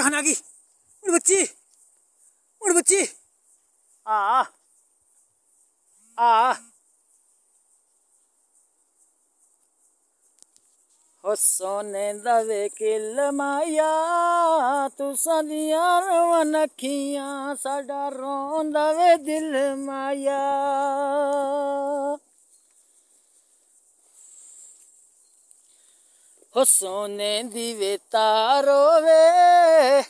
जान आ गई बच्ची उड़ बच्ची आ आ हो सोने दवे किल माया तू सदिया रवन अखियां साडा रोंद दिल माया हो सोने दिवे तारो वे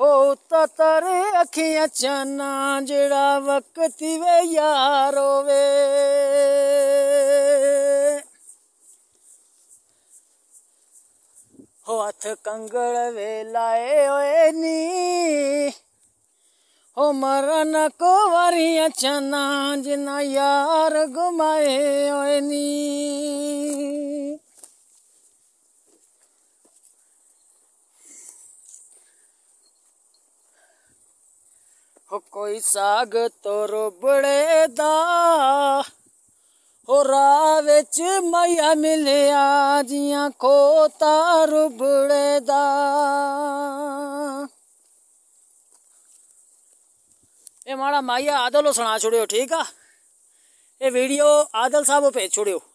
हो उता तारे अखियां चाना जड़ा वक्त वे यारो वे हो हथ कंगड़ वे लाए ओए नी हो मरण को वरिया चना जिना यार घुमाए ओए नी हो कोई साग तोरो बड़े दा हो राह विच मैया मिलया खोता रुबड़े दा ये माड़ा माइया आदल सुना छोड़ियो ठीक है ये वीडियो आदल साहब भेज छोड़ियो